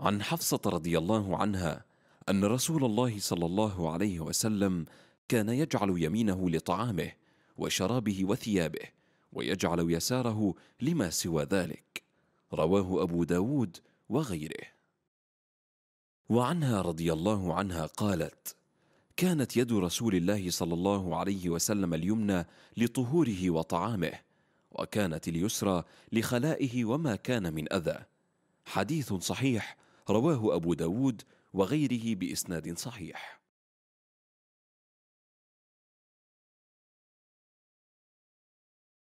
عن حفصة رضي الله عنها أن رسول الله صلى الله عليه وسلم كان يجعل يمينه لطعامه وشرابه وثيابه ويجعل يساره لما سوى ذلك رواه أبو داود وغيره وعنها رضي الله عنها قالت كانت يد رسول الله صلى الله عليه وسلم اليمنى لطهوره وطعامه وكانت اليسرى لخلائه وما كان من أذى حديث صحيح رواه أبو داود وغيره بإسناد صحيح